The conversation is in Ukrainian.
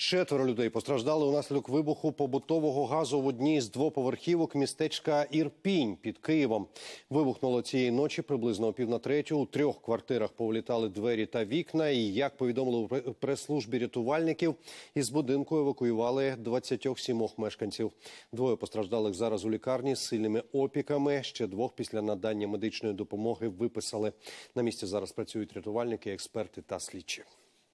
Четверо людей постраждали унаслідок вибуху побутового газу в одній з двоповерхівок містечка Ірпінь під Києвом. Вибухнуло цієї ночі приблизно о пів на третю. У трьох квартирах повлітали двері та вікна. І як повідомили в прес-службі рятувальників, із будинку евакуювали 27 мешканців. Двоє постраждалих зараз у лікарні з сильними опіками. Ще двох після надання медичної допомоги виписали. На місці зараз працюють рятувальники, експерти та слідчі.